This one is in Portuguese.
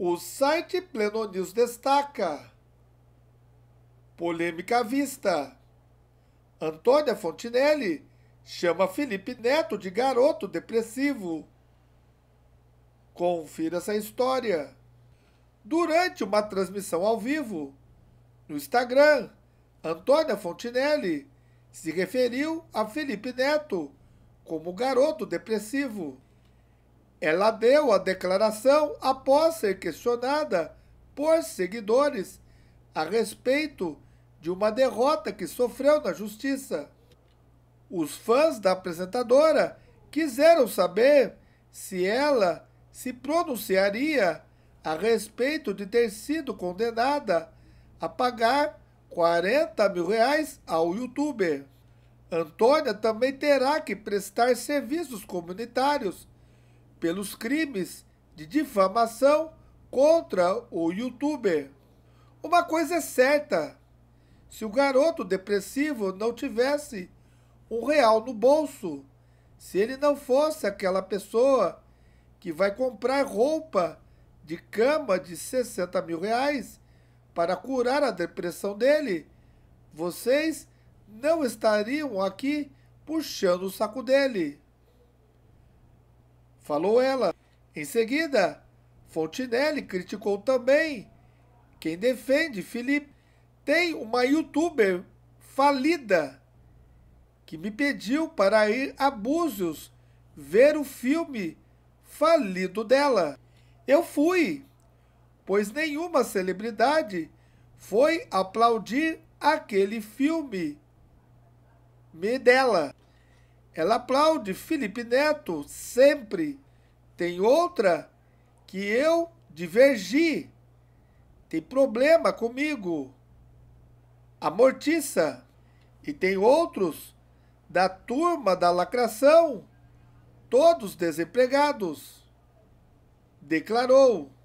O site Pleno News destaca: Polêmica à vista. Antônia Fontinelli chama Felipe Neto de garoto depressivo. Confira essa história. Durante uma transmissão ao vivo no Instagram, Antônia Fontinelli se referiu a Felipe Neto como garoto depressivo. Ela deu a declaração após ser questionada por seguidores a respeito de uma derrota que sofreu na justiça. Os fãs da apresentadora quiseram saber se ela se pronunciaria a respeito de ter sido condenada a pagar 40 mil reais ao youtuber. Antônia também terá que prestar serviços comunitários pelos crimes de difamação contra o youtuber. Uma coisa é certa: se o garoto depressivo não tivesse um real no bolso, se ele não fosse aquela pessoa que vai comprar roupa de cama de 60 mil reais para curar a depressão dele, vocês não estariam aqui puxando o saco dele falou ela. Em seguida, Fontinelli criticou também quem defende Felipe. Tem uma youtuber falida que me pediu para ir a Búzios ver o filme falido dela. Eu fui, pois nenhuma celebridade foi aplaudir aquele filme me dela. Ela aplaude Felipe Neto sempre. Tem outra que eu divergi. Tem problema comigo. Amortiça. E tem outros da turma da lacração, todos desempregados. Declarou.